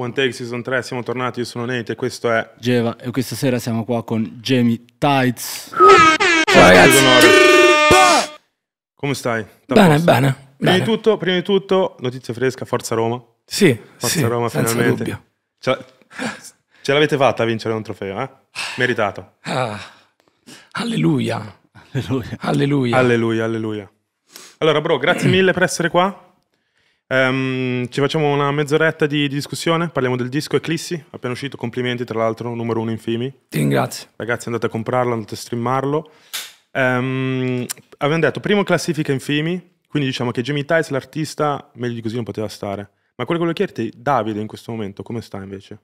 One Take Season 3, siamo tornati, io sono Nate e questo è Geva e questa sera siamo qua con Jamie Tights. Ciao ragazzi! Come stai? Da bene, posto? bene. Prima, bene. Di tutto, prima di tutto, notizia fresca, Forza Roma. Sì, Forza sì, Roma finalmente. Ce, ce l'avete fatta a vincere un trofeo, eh? Meritato. Ah, alleluia. Alleluia. Alleluia. Alleluia, alleluia. Allora bro, grazie mille per essere qua. Um, ci facciamo una mezz'oretta di, di, discussione, parliamo del disco Eclissi, appena uscito, complimenti tra l'altro, numero uno in Fimi. Ti ringrazio. Ragazzi andate a comprarlo, andate a streamarlo. Um, ehm, avevamo detto, primo classifica in Fimi, quindi diciamo che Jamie Tice, l'artista, meglio di così non poteva stare. Ma quello che volevo chiederti, Davide in questo momento, come sta invece?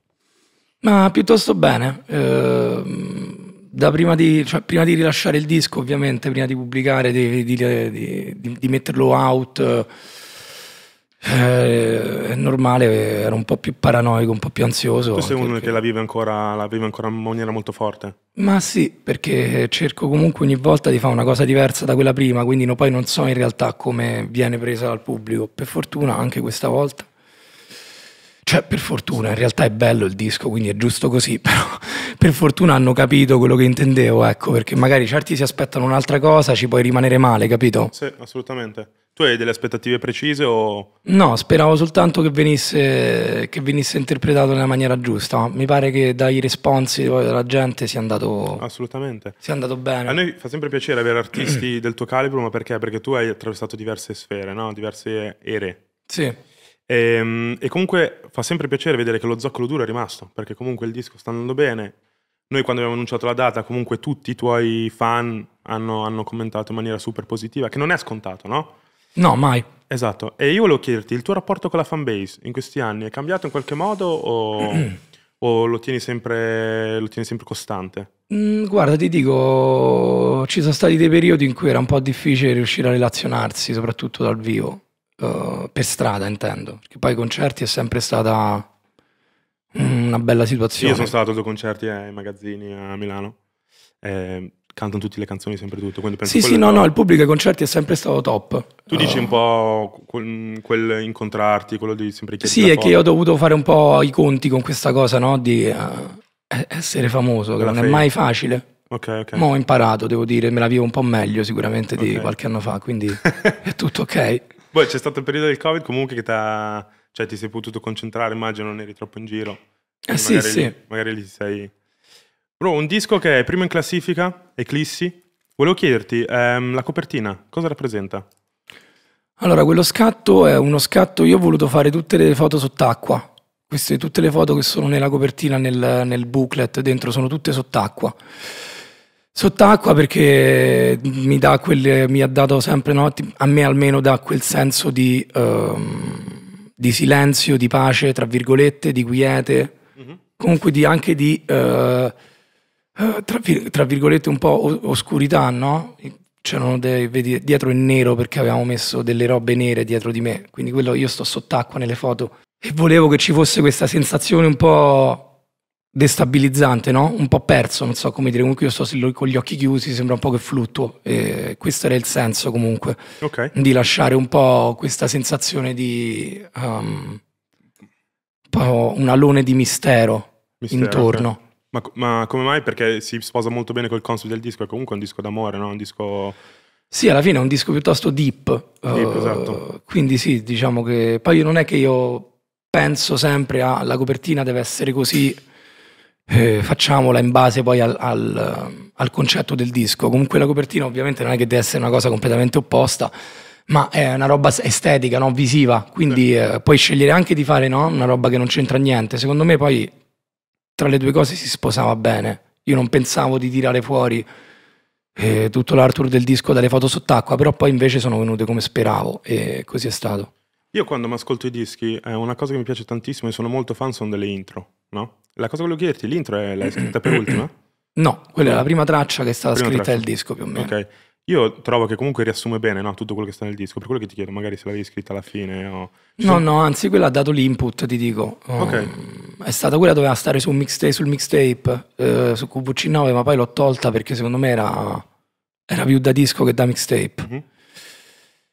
Ma piuttosto bene. Ehm, prima, di, cioè, prima, di, rilasciare il disco, ovviamente, prima di pubblicare, di, di, di metterlo out eh, è normale, ero un po' più paranoico, un po' più ansioso. Tu sei uno perché... che la vive, ancora, la vive ancora in maniera molto forte? Ma sì, perché cerco comunque ogni volta di fare una cosa diversa da quella prima, quindi no, poi non so in realtà come viene presa dal pubblico. Per fortuna anche questa volta. Cioè, per fortuna, in realtà è bello il disco, quindi è giusto così, però per fortuna hanno capito quello che intendevo, ecco, perché magari certi si aspettano un'altra cosa, ci puoi rimanere male, capito? Sì, assolutamente. Tu hai delle aspettative precise o... No, speravo soltanto che venisse, che venisse, interpretato nella maniera giusta. Mi pare che dai responsi della gente sia andato... Assolutamente. Sia andato bene. A noi fa sempre piacere avere artisti del tuo calibro, ma perché? Perché tu hai attraversato diverse sfere, no? diverse ere. Sì. E, ehm, e, comunque fa sempre piacere vedere che lo zoccolo duro è rimasto, perché comunque il disco sta andando bene. Noi quando abbiamo annunciato la data, comunque tutti i tuoi fan hanno, hanno commentato in maniera super positiva, che non è scontato, no? No, mai. Esatto, e io volevo chiederti, il tuo rapporto con la fanbase in questi anni è cambiato in qualche modo o, o lo, tieni sempre, lo, tieni sempre, costante? Mm, guarda, ti dico, ci sono stati dei periodi in cui era un po' difficile riuscire a relazionarsi, soprattutto dal vivo, uh, per strada intendo, perché poi i concerti è sempre stata una bella situazione. Io sono stato a due concerti eh, ai magazzini a Milano. Eh, cantano tutte le canzoni, sempre tutto. penso sì, sì, no, no, il pubblico ai concerti è sempre stato top. Tu uh, dici un po' quel, quel incontrarti, quello di sempre chiedere. Sì, è che io ho dovuto fare un po' i conti con questa cosa, no? Di uh, essere famoso, che non fame. è mai facile. Ok, ok. Ma ho imparato, devo dire, me la vivo un po' meglio sicuramente okay. di qualche anno fa, quindi è tutto ok. Poi boh, c'è stato il periodo del Covid comunque che cioè, ti sei potuto concentrare, immagino, non eri troppo in giro. Eh sì, magari sì. Lì, magari lì sei... Bro, un disco che è primo in classifica, Eclissi. Volevo chiederti, ehm, la copertina, cosa rappresenta? Allora, quello scatto è uno scatto, io ho voluto fare tutte le foto sott'acqua. Queste, tutte le foto che sono nella copertina, nel, nel booklet, dentro, sono tutte sott'acqua. Sott'acqua perché mi, dà quelle, mi ha dato sempre, no, a me almeno dà quel senso di, um, di silenzio, di pace, tra virgolette, di quiete, mm -hmm. comunque di, anche di... Uh, eh, tra, vir tra, virgolette un po' oscurità, no? C'erano cioè, dei, vedi, dietro in nero perché avevamo messo delle robe nere dietro di me, quindi quello io sto sott'acqua nelle foto e volevo che ci fosse questa sensazione un po' destabilizzante, no? Un po' perso, non so come dire, comunque io sto con gli occhi chiusi, sembra un po' che fluttuo e questo era il senso comunque okay. di lasciare un po' questa sensazione di um, un alone di mistero, mistero intorno. Okay ma, ma, come mai? Perché si sposa molto bene col concept del disco, è comunque un disco d'amore, no? Un disco... Sì, alla fine è un disco piuttosto deep. deep uh, esatto. Quindi sì, diciamo che... Poi non è che io penso sempre alla ah, copertina deve essere così, eh, facciamola in base poi al, al, al, concetto del disco. Comunque la copertina ovviamente non è che deve essere una cosa completamente opposta, ma è una roba estetica, no? visiva, quindi eh, puoi scegliere anche di fare no? una roba che non c'entra niente. Secondo me poi tra le due cose si sposava bene. Io non pensavo di tirare fuori eh, tutto l'artwork del disco dalle foto sott'acqua, però poi invece sono venute come speravo e così è stato. Io quando mi ascolto i dischi, eh, una cosa che mi piace tantissimo e sono molto fan sono delle intro, no? La cosa che volevo chiederti, l'intro è la scritta per ultima? No, quella è la prima traccia che è stata prima scritta traccia. del disco più o meno. Ok, io trovo che comunque riassume bene no, tutto quello che sta nel disco, per quello che ti chiedo, magari se l'avevi scritta alla fine. O... No, sono... no, anzi, quella ha dato l'input, ti dico. Okay. Um, è stata quella doveva stare sul mixtape, sul mixtape eh, su QVC9, ma poi l'ho tolta perché secondo me era, era più da disco che da mixtape. Mm-hmm.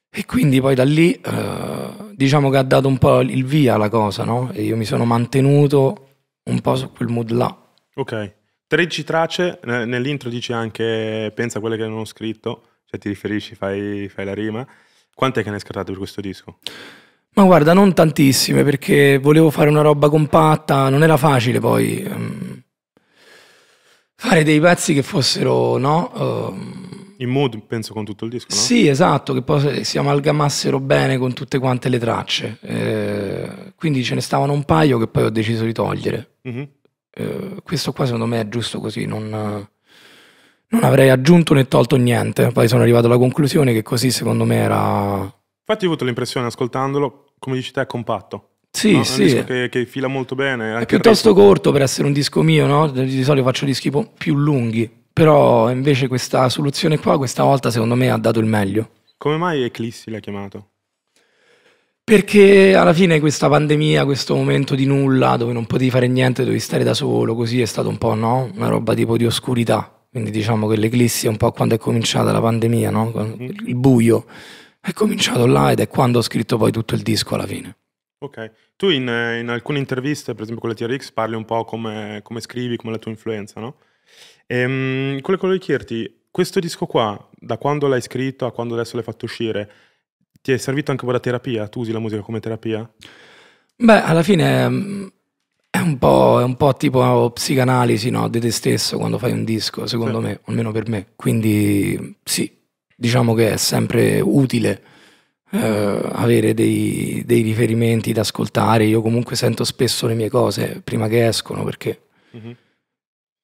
E quindi poi da lì eh, diciamo che ha dato un po' il via alla cosa, no? E io mi sono mantenuto un po' su quel mood là. Ok. 13 tracce, nell'intro dici anche pensa a quelle che non ho scritto, cioè ti riferisci, fai, fai la rima. Quante che ne hai scattate per questo disco? Ma guarda, non tantissime perché volevo fare una roba compatta, non era facile poi ehm, fare dei pezzi che fossero, no? Ehm, In mood penso con tutto il disco, no? Sì, esatto, che poi si amalgamassero bene con tutte quante le tracce. Eh, quindi ce ne stavano un paio che poi ho deciso di togliere. Mm -hmm. Eh, questo qua secondo me è giusto così, non, non, avrei aggiunto né tolto niente, poi sono arrivato alla conclusione che così secondo me era... Infatti ho avuto l'impressione ascoltandolo, come dici te, è compatto. Sì, no? sì. un disco che, che, fila molto bene. è piuttosto corto per essere un disco mio, no? Di solito faccio dischi più lunghi, però invece questa soluzione qua questa volta secondo me ha dato il meglio. Come mai Eclissi l'ha chiamato? Perché alla fine questa pandemia, questo momento di nulla dove non potevi fare niente, dovevi stare da solo, così è stato un po' no? una roba tipo di oscurità. Quindi diciamo che l'eclissi è un po' quando è cominciata la pandemia, no? Mhm. il buio. È cominciato là ed è quando ho scritto poi tutto il disco alla fine. Ok, tu in, in alcune interviste, per esempio con la TRX, parli un po' come, come scrivi, come la tua influenza, no? Ehm, quello che volevo chiederti, questo disco qua, da quando l'hai scritto a quando adesso l'hai fatto uscire, ti è servito anche per la terapia? Tu usi la musica come terapia? Beh, alla fine mm, è un po', è un po tipo psicanalisi no? di te stesso quando fai un disco, secondo sì. me, almeno per me. Quindi sì, diciamo che è sempre utile eh, avere dei, dei, riferimenti da ascoltare. Io comunque sento spesso le mie cose prima che escono perché... Mm -hmm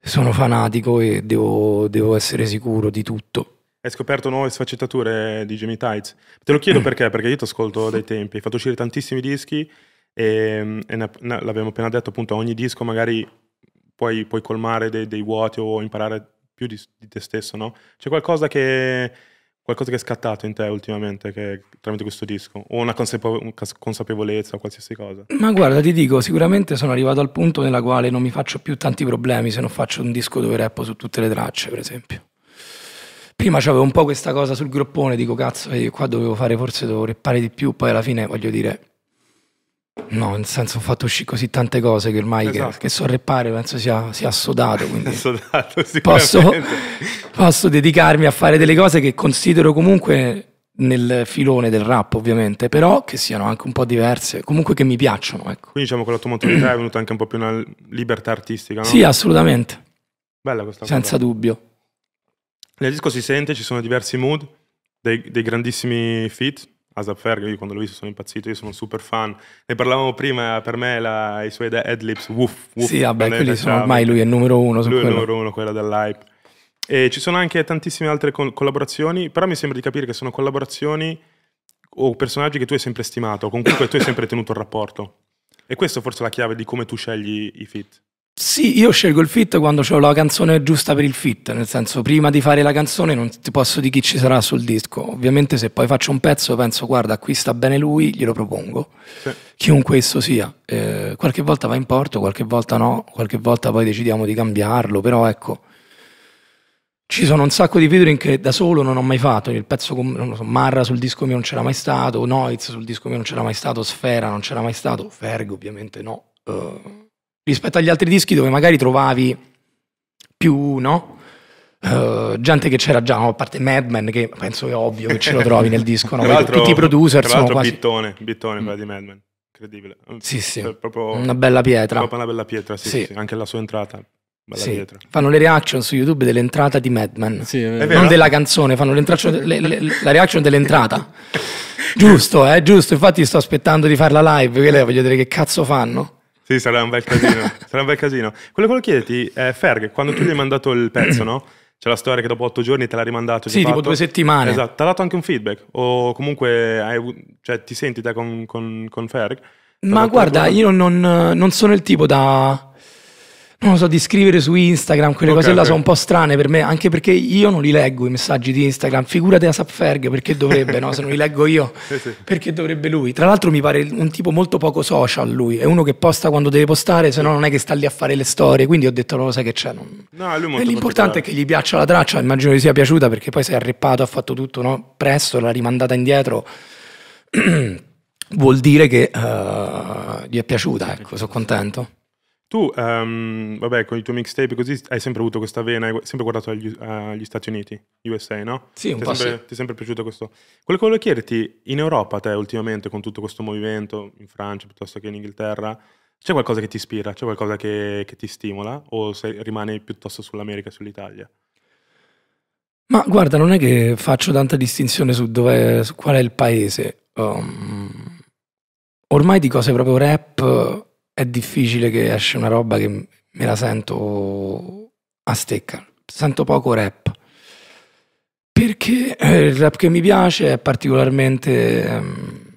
sono fanatico e devo, devo, essere sicuro di tutto. Hai scoperto nuove sfaccettature di Jimmy Tights? Te lo chiedo perché, perché io ti ascolto dai tempi, hai fatto uscire tantissimi dischi e, e ne, ne, l'abbiamo appena detto, appunto, a ogni disco magari puoi, puoi colmare dei, dei, vuoti o imparare più di, di te stesso, no? C'è qualcosa che, qualcosa che, è scattato in te ultimamente che, tramite questo disco? O una consapevolezza o qualsiasi cosa? Ma guarda, ti dico, sicuramente sono arrivato al punto nella quale non mi faccio più tanti problemi se non faccio un disco dove rappo su tutte le tracce, per esempio prima c'avevo un po' questa cosa sul groppone, dico cazzo, eh, qua dovevo fare, forse dovevo reppare di più, poi alla fine voglio dire, no, nel senso ho fatto uscire così tante cose che ormai esatto. che, che so reppare penso sia, sia assodato, quindi assodato, posso, posso dedicarmi a fare delle cose che considero comunque nel filone del rap ovviamente, però che siano anche un po' diverse, comunque che mi piacciono. Ecco. Quindi diciamo con la tua maturità è venuta anche un po' più una libertà artistica, no? Sì, assolutamente. Bella questa Senza cosa. dubbio. Nel disco si sente, ci sono diversi mood, dei, dei grandissimi fit. Asap Ferg, io quando l'ho visto sono impazzito, io sono un super fan. Ne parlavamo prima, per me la, i suoi headlips, woof, woof. Sì, vabbè, quelli sono ormai lui è il numero uno. Lui è il numero uno, quella dell'hype. E ci sono anche tantissime altre collaborazioni, però mi sembra di capire che sono collaborazioni o personaggi che tu hai sempre stimato, con cui tu hai sempre tenuto il rapporto. E questa è forse la chiave di come tu scegli i fit. Sì, io scelgo il fit quando ho la canzone giusta per il fit, nel senso prima di fare la canzone non ti posso di chi ci sarà sul disco. Ovviamente se poi faccio un pezzo penso guarda qui sta bene lui, glielo propongo, sì. chiunque esso sia. Eh, qualche volta va in porto, qualche volta no, qualche volta poi decidiamo di cambiarlo, però ecco, ci sono un sacco di featuring che da solo non ho mai fatto, il pezzo con so, Marra sul disco mio non c'era mai stato, Noiz sul disco mio non c'era mai stato, Sfera non c'era mai stato, Ferg ovviamente no. Uh, rispetto agli altri dischi dove magari trovavi più, uno, Uh, eh, gente che c'era già, no? a parte Mad Men, che penso è ovvio che ce lo trovi nel disco, no? tutti i producer sono quasi... Bittone, Bittone mm. quella di Mad Men, incredibile. Mm. Sì, sì, è cioè, proprio una bella pietra. Proprio una bella pietra, sì, sì. sì. anche la sua entrata. Sì. Fanno le reaction su YouTube dell'entrata di Madman, sì, non della canzone, fanno le, le, la reaction dell'entrata. giusto, eh, giusto, infatti sto aspettando di farla live, voglio vedere che cazzo fanno. Sì, sarà un bel casino. sarà un bel casino. Quello che volevo chiederti è, eh, Ferg, quando tu gli hai mandato il pezzo, no? C'è la storia che dopo otto giorni te l'ha rimandato. Sì, tipo fatto. due settimane. Esatto, ti ha dato anche un feedback? O comunque hai, cioè, ti senti te con, con, con Ferg? Ma guarda, io non, non sono il tipo da non so, di scrivere su Instagram, quelle okay, cose là okay. sono un po' strane per me, anche perché io non li leggo i messaggi di Instagram, figurate a Sapferg, perché dovrebbe, no? Se non li leggo io, perché dovrebbe lui? Tra l'altro mi pare un tipo molto poco social lui, è uno che posta quando deve postare, se no non è che sta lì a fare le storie, quindi ho detto, lo sai che c'è, non... no, l'importante è che gli piaccia la traccia, immagino gli sia piaciuta, perché poi si è arreppato, ha fatto tutto, no? Presto, l'ha rimandata indietro. Vuol dire che uh, gli è piaciuta, ecco, sono contento. Tu, um, vabbè, con i tuoi mixtape così hai sempre avuto questa vena, hai sempre guardato agli, agli Stati Uniti, USA, no? Sì, un ti po' sempre, sì. Ti è sempre piaciuto questo. Quello che volevo chiederti, in Europa te ultimamente con tutto questo movimento, in Francia piuttosto che in Inghilterra, c'è qualcosa che ti ispira, c'è qualcosa che, che ti stimola o sei, rimani piuttosto sull'America sull'Italia? Ma guarda, non è che faccio tanta distinzione su, dove, su qual è il paese. Um, ormai di cose proprio rap è difficile che esce una roba che me la sento a stecca. Sento poco rap. Perché eh, il rap che mi piace è particolarmente... Um,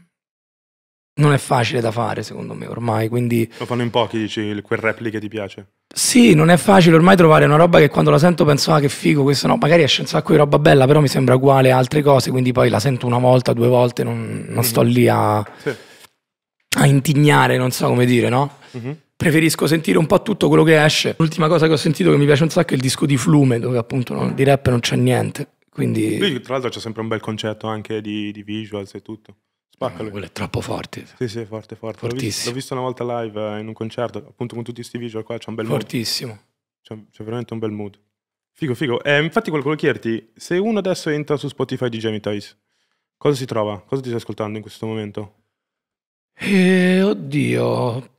non è facile da fare, secondo me, ormai. Quindi... Lo fanno in pochi, dici, quel rap lì che ti piace. Sì, non è facile ormai trovare una roba che quando la sento penso, ah che figo, questo no, magari esce un sacco di roba bella, però mi sembra uguale a altre cose, quindi poi la sento una volta, due volte, non, non mm -hmm. sto lì a... Sì a intignare, non so come dire, no? Mm -hmm. Preferisco sentire un po' tutto quello che esce. L'ultima cosa che ho sentito che mi piace un sacco è il disco di Flume, dove appunto no, di rap non c'è niente. Quindi... Lui, tra l'altro, c'è sempre un bel concetto anche di, di visuals e tutto. Spaccalo. Eh, quello è troppo forte. Sì, sì, forte, forte. L'ho visto, visto, una volta live eh, in un concerto, appunto con tutti questi visual qua, c'è un bel Fortissimo. mood. C'è, veramente un bel mood. Figo, figo. Eh, infatti quello che chiederti, se uno adesso entra su Spotify di Jamie Toys, cosa si trova? Cosa ti stai ascoltando in questo momento? E eh, oddio,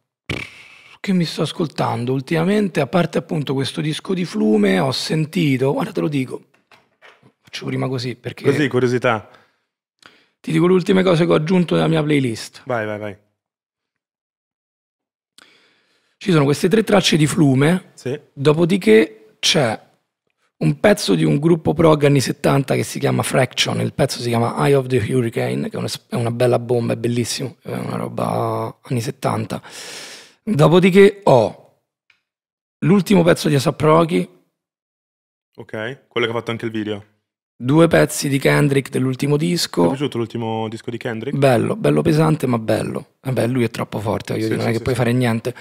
che mi sto ascoltando ultimamente, a parte appunto questo disco di Flume, ho sentito, guarda te lo dico, faccio prima così perché... Così, curiosità. Ti dico le ultime cose che ho aggiunto nella mia playlist. Vai, vai, vai. Ci sono queste tre tracce di Flume, sì. dopodiché c'è un pezzo di un gruppo prog anni 70 che si chiama Fraction, il pezzo si chiama Eye of the Hurricane, che è una bella bomba, è bellissimo, è una roba anni 70. Dopodiché ho l'ultimo pezzo di Asaproki. Ok, quello che ha fatto anche il video. Due pezzi di Kendrick dell'ultimo disco. Ti è piaciuto l'ultimo disco di Kendrick? Bello, bello pesante ma bello. Vabbè, eh lui è troppo forte, sì, dire, sì, non è sì, che puoi fare niente.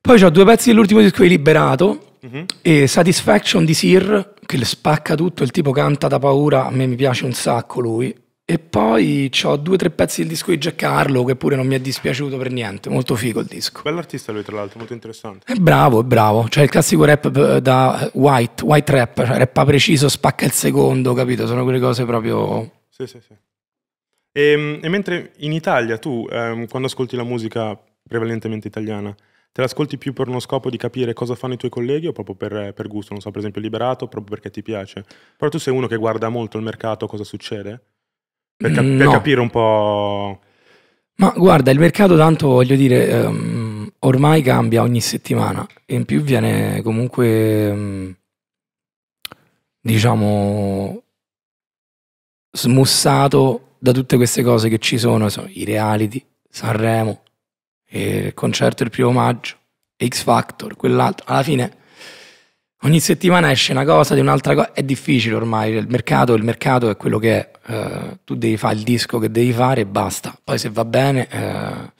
Poi ho due pezzi dell'ultimo disco di Liberato, Mm-hmm. E Satisfaction di Sir, che spacca tutto, il tipo canta da paura, a me mi piace un sacco lui. E poi ho due o tre pezzi del disco di Jack Harlow che pure non mi è dispiaciuto per niente, molto figo il disco. Bell'artista lui tra l'altro, molto interessante. È bravo, è bravo, cioè il classico rap da white, white rap, cioè rappa preciso, spacca il secondo, capito? Sono quelle cose proprio... Sì, sì, sì. E, ehm, e mentre in Italia tu, ehm, quando ascolti la musica prevalentemente italiana, Te l'ascolti più per uno scopo di capire cosa fanno i tuoi colleghi o proprio per, per, gusto? Non so, per esempio, Liberato, proprio perché ti piace. Però tu sei uno che guarda molto il mercato, cosa succede? Per, cap- no. per capire un po'. Ma guarda, il mercato, tanto voglio dire, um, ormai cambia ogni settimana e in più viene comunque, um, diciamo, smussato da tutte queste cose che ci sono, so, i reality, Sanremo, il concerto il primo maggio, X Factor, quell'altro, alla fine ogni settimana esce una cosa di un'altra cosa, è difficile ormai, il mercato, il mercato è quello che è, eh, tu devi fare il disco che devi fare e basta, poi se va bene eh,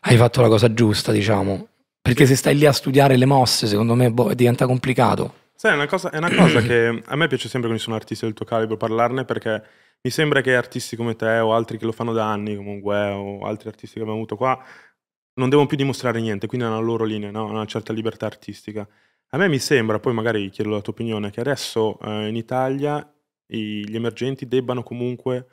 hai fatto la cosa giusta diciamo, perché se stai lì a studiare le mosse secondo me boh, diventa complicato. Sai, è una cosa, è una cosa che a me piace sempre quando ci sono artisti del tuo calibro parlarne perché mi sembra che artisti come te o altri che lo fanno da anni comunque eh, o altri artisti che abbiamo avuto qua non devono più dimostrare niente, quindi hanno la loro linea, no? una certa libertà artistica. A me mi sembra, poi magari chiedo la tua opinione, che adesso eh, in Italia i, gli emergenti debbano comunque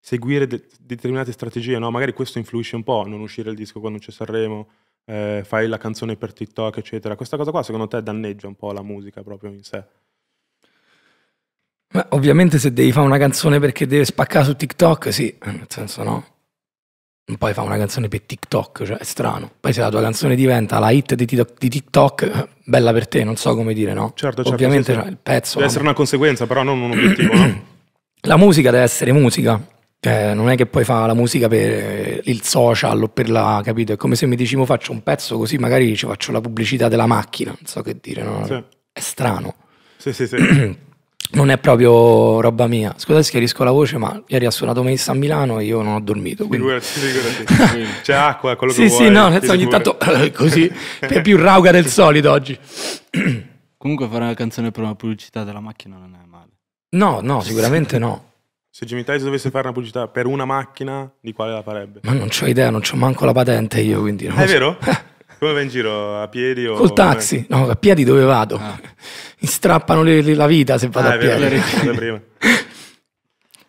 seguire de- determinate strategie, no? magari questo influisce un po', non uscire il disco quando c'è Sanremo, eh, fai la canzone per TikTok, eccetera. Questa cosa qua secondo te danneggia un po' la musica proprio in sé? Ma ovviamente se devi fare una canzone perché deve spaccare su TikTok, sì, nel senso no poi fa una canzone per TikTok, cioè è strano. Poi se la tua canzone diventa la hit di TikTok, bella per te, non so come dire, no? Certo, certo Ovviamente certo. Cioè, il pezzo... Deve essere una conseguenza, però non un obiettivo, no? La musica deve essere musica. Eh, non è che poi fa la musica per il social o per la, capito? È come se mi dicevo faccio un pezzo così magari ci faccio la pubblicità della macchina, non so che dire, no? Sì. È strano. Sì, sì, sì. non è proprio roba mia. Scusate schiarisco la voce, ma ieri ha suonato Melissa a Milano e io non ho dormito. Figurati, C'è acqua, quello sì, che sì, vuoi. Sì, no, nel senso ogni tanto eh, così, è più rauca del solito oggi. Comunque fare una canzone per una pubblicità della macchina non è male. No, no, sicuramente no. Se Jimmy Tyson dovesse fare una pubblicità per una macchina, di quale la farebbe? Ma non ho idea, non ho manco la patente io, quindi... Ah, non è so. vero? Come va in giro? A piedi o... Col taxi. No, a piedi dove vado? Ah mi strappano le, le, la vita se vado ah, a piedi.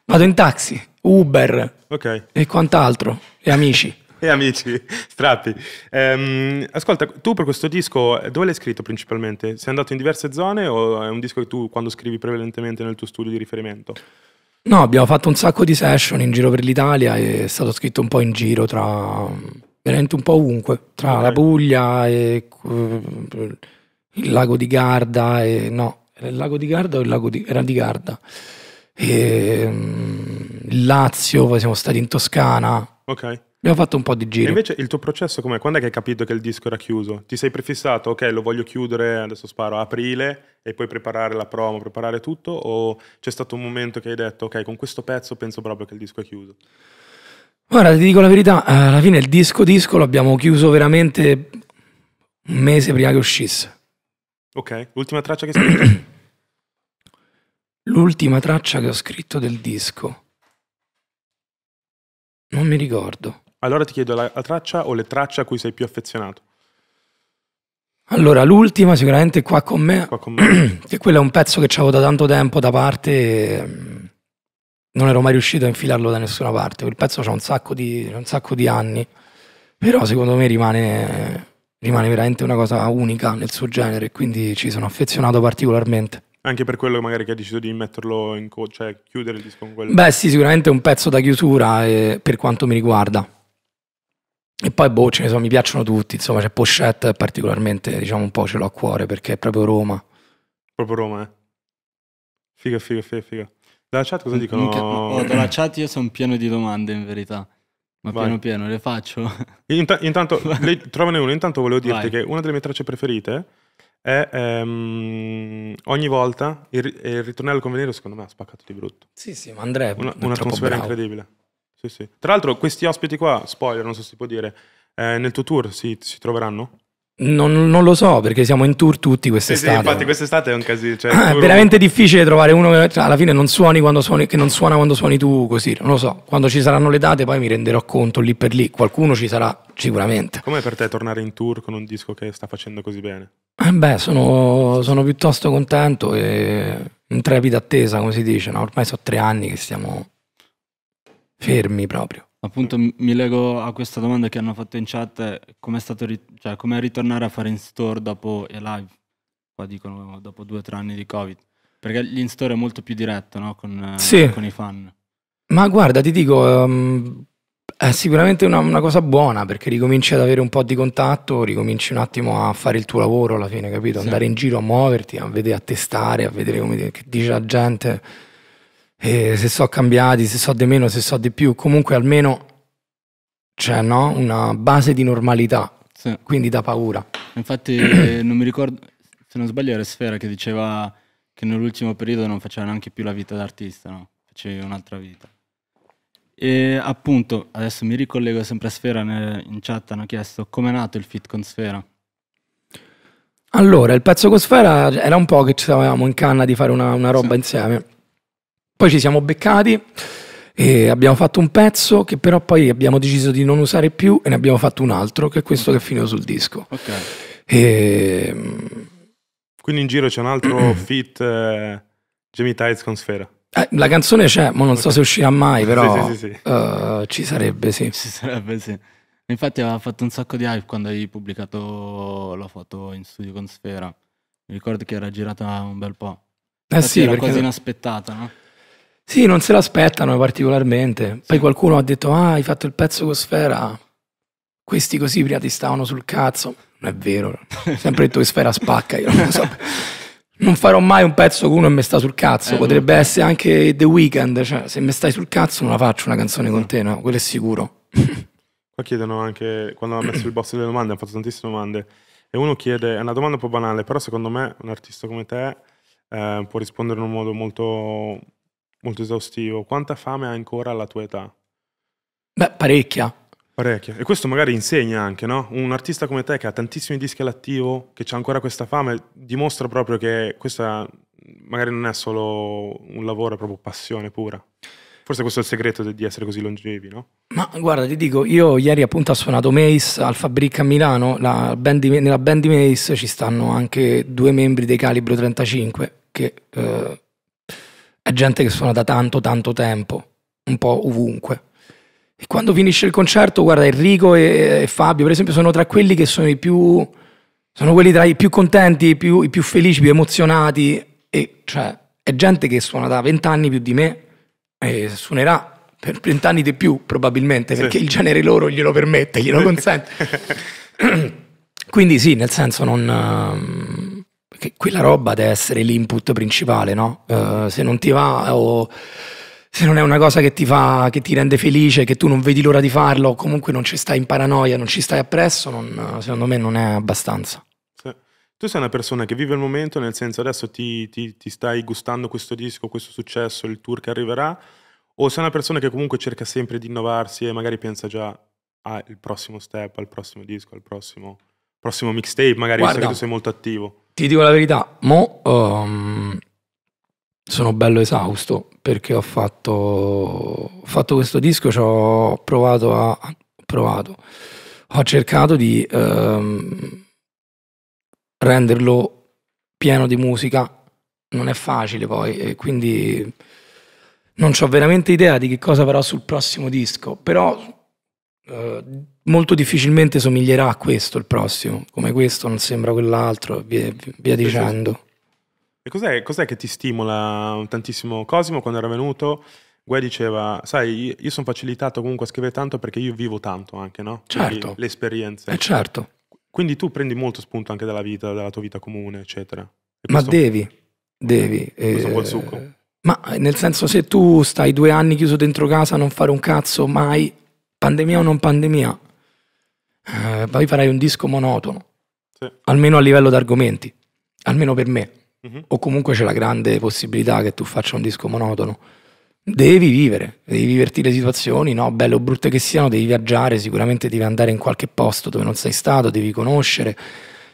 vado in taxi, Uber okay. e quant'altro, e amici. e amici, strappi. Ehm, ascolta, tu per questo disco dove l'hai scritto principalmente? Sei andato in diverse zone o è un disco che tu quando scrivi prevalentemente nel tuo studio di riferimento? No, abbiamo fatto un sacco di session in giro per l'Italia e è stato scritto un po' in giro tra veramente un po' ovunque, tra okay. la Puglia e il lago di Garda, e, no, era il lago di Garda o il lago di, era di Garda, e, ehm, il Lazio, poi siamo stati in Toscana. Ok. Abbiamo fatto un po' di giri. E invece il tuo processo com'è? Quando è che hai capito che il disco era chiuso? Ti sei prefissato, ok, lo voglio chiudere, adesso sparo, a aprile e poi preparare la promo, preparare tutto? O c'è stato un momento che hai detto, ok, con questo pezzo penso proprio che il disco è chiuso? Guarda, ti dico la verità, eh, alla fine il disco disco l'abbiamo chiuso veramente un mese prima che uscisse. Ok, l'ultima traccia che hai scritto? l'ultima traccia che ho scritto del disco. Non mi ricordo. Allora ti chiedo la, la traccia o le tracce a cui sei più affezionato? Allora, l'ultima sicuramente qua con me, qua con me. che quello è un pezzo che avevo da tanto tempo da parte e mm, non ero mai riuscito a infilarlo da nessuna parte. Quel pezzo c'ha un, un sacco di, anni, però secondo me rimane rimane veramente una cosa unica nel suo genere e quindi ci sono affezionato particolarmente. Anche per quello magari che hai deciso di metterlo in co- cioè chiudere il disco con quello? Beh sì, sicuramente è un pezzo da chiusura eh, per quanto mi riguarda. E poi boh, ce ne sono, mi piacciono tutti, insomma c'è Pochette particolarmente, diciamo un po' ce l'ho a cuore perché è proprio Roma. Proprio Roma, eh? Figa, figa, figa, figa. Dalla chat cosa dicono? Oh, dalla chat io sono pieno di domande in verità. Ma Vai. piano piano le faccio. Int- intanto, le, trovane uno. Intanto volevo dirti Vai. che una delle mie tracce preferite è ehm, ogni volta il, il ritornello convenire. secondo me, ha spaccato di brutto. Sì, sì, ma Andrea è Una, un'atmosfera incredibile. Sì, sì. Tra l'altro, questi ospiti qua, spoiler, non so se si può dire, eh, nel tuo tour si, si troveranno? Non, non, lo so perché siamo in tour tutti quest'estate. Sì, sì, infatti quest'estate è un casino. Cioè, è veramente difficile trovare uno che cioè, alla fine non suoni quando suoni, che non suona quando suoni tu così. Non lo so. Quando ci saranno le date poi mi renderò conto lì per lì. Qualcuno ci sarà sicuramente. Com'è per te tornare in tour con un disco che sta facendo così bene? Eh beh, sono, sono piuttosto contento e in trepida attesa, come si dice. No? Ormai sono tre anni che stiamo fermi proprio. Appunto mi leggo a questa domanda che hanno fatto in chat, come è ri- cioè, ritornare a fare in store dopo e live? Qua dicono dopo due o tre anni di Covid. Perché l'in store è molto più diretto no? con, sì. Eh, con, i fan. Ma guarda, ti dico, um, è sicuramente una, una, cosa buona perché ricominci ad avere un po' di contatto, ricominci un attimo a fare il tuo lavoro alla fine, capito? Andare in giro a muoverti, a vedere, a testare, a vedere come, che dice la gente e se so cambiati, se so di meno, se so di più, comunque almeno c'è no? una base di normalità, sì. quindi da paura. Infatti eh, non mi ricordo, se non sbaglio era Sfera che diceva che nell'ultimo periodo non faceva neanche più la vita d'artista, no? facevi un'altra vita. E appunto, adesso mi ricollego sempre a Sfera, in chat hanno chiesto come è nato il fit con Sfera. Allora, il pezzo con Sfera era un po' che ci avevamo in canna di fare una, una roba sì. insieme. Poi ci siamo beccati e abbiamo fatto un pezzo che però poi abbiamo deciso di non usare più e ne abbiamo fatto un altro, che è questo okay. che è finito sul disco. Ok. E... Ehm, Quindi in giro c'è un altro fit eh, Jamie Tides con Sfera. Eh, la canzone c'è, ma non so se uscirà mai, però sì, sì, sì, uh, ci sarebbe, sì. Ci sarebbe, sì. Infatti aveva fatto un sacco di hype quando hai pubblicato la foto in studio con Sfera. Mi ricordo che era girata un bel po'. Eh Infatti eh sì, era perché... quasi inaspettata, no? Sì, non se l'aspettano particolarmente. Sì. Poi qualcuno ha detto, ah, hai fatto il pezzo con Sfera. Questi così prima ti stavano sul cazzo. Non è vero. Ho sempre detto che Sfera spacca, io non lo so. Non farò mai un pezzo con uno e mi sta sul cazzo. Eh, Potrebbe no. essere anche The Weeknd. Cioè, se mi stai sul cazzo non la faccio una canzone con te, no? Quello è sicuro. Qua chiedono anche, quando hanno messo il boss delle domande, hanno fatto tantissime domande. E uno chiede, è una domanda un po' banale, però secondo me un artista come te eh, può rispondere in un modo molto molto esaustivo. Quanta fame hai ancora alla tua età? Beh, parecchia. Parecchia. E questo magari insegna anche, no? Un artista come te che ha tantissimi dischi all'attivo, che ha ancora questa fame, dimostra proprio che questa magari non è solo un lavoro, è proprio passione pura. Forse questo è il segreto di essere così longevi, no? Ma guarda, ti dico, io ieri appunto ho suonato Mace al Fabric a Milano, band di, nella band di Mace ci stanno anche due membri dei Calibro 35 che... Eh, è gente che suona da tanto, tanto tempo, un po' ovunque. E quando finisce il concerto, guarda, Enrico e, e Fabio, per esempio, sono tra quelli che sono i più. Sono quelli tra i più contenti, i più, i più felici, i più emozionati. E cioè, è gente che suona da vent'anni più di me e suonerà per vent'anni di più probabilmente perché il genere loro glielo permette, glielo consente. Quindi sì, nel senso non... Ehm, che quella roba deve essere l'input principale, no? Uh, se non ti va o se non è una cosa che ti, fa, che ti rende felice, che tu non vedi l'ora di farlo, o comunque non ci stai in paranoia, non ci stai appresso, non, eh, secondo me non è abbastanza. Tu sei una persona che vive il momento, nel senso adesso ti, ti, ti stai gustando questo disco, questo successo, il tour che arriverà, o sei una persona che comunque cerca sempre di innovarsi e magari pensa già al ah, prossimo step, al prossimo disco, al prossimo, prossimo mixtape, magari Guarda, visto che tu sei molto attivo. Ti dico la verità, mo um, sono bello esausto perché ho fatto, ho fatto questo disco, ci ho provato, a, provato ho cercato di um, renderlo pieno di musica, non è facile poi, e quindi non ho veramente idea di che cosa farò sul prossimo disco, però... Uh, molto difficilmente somiglierà a questo il prossimo, come questo non sembra quell'altro, via, via dicendo. E cos'è, cos'è, che ti stimola tantissimo? Cosimo quando era venuto, Guè diceva, sai, io sono facilitato comunque a scrivere tanto perché io vivo tanto anche, no? Certo. Quindi, le esperienze. Eh certo. Quindi tu prendi molto spunto anche dalla vita, dalla tua vita comune, eccetera. ma devi, devi. Eh, questo è un eh, succo. Ma eh, nel senso se tu stai due anni chiuso dentro casa, a non fare un cazzo mai, pandemia o non pandemia, eh, poi farai un disco monotono, sì. almeno a livello di argomenti, almeno per me. Mm-hmm. O comunque c'è la grande possibilità che tu faccia un disco monotono. Devi vivere, devi viverti le situazioni, no? belle o brutte che siano, devi viaggiare, sicuramente devi andare in qualche posto dove non sei stato, devi conoscere.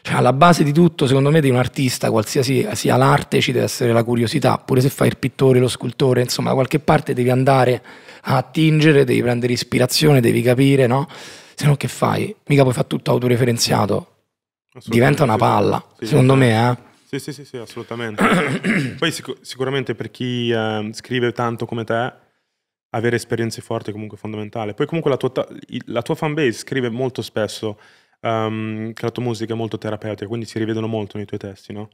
Cioè, alla base di tutto, secondo me, di un artista, qualsiasi sia l'arte, ci deve essere la curiosità, pure se fai il pittore, lo scultore, insomma, da qualche parte devi andare a attingere, devi prendere ispirazione, devi capire, no? se no che fai? Mica puoi fare tutto autoreferenziato. Diventa una palla, sì, secondo sì, me, eh. Sì, sì, sì, sì assolutamente. Poi sic sicuramente per chi eh, scrive tanto come te, avere esperienze forti è comunque fondamentale. Poi comunque la tua, la tua fanbase scrive molto spesso um, che la tua musica è molto terapeutica, quindi si rivedono molto nei tuoi testi, no?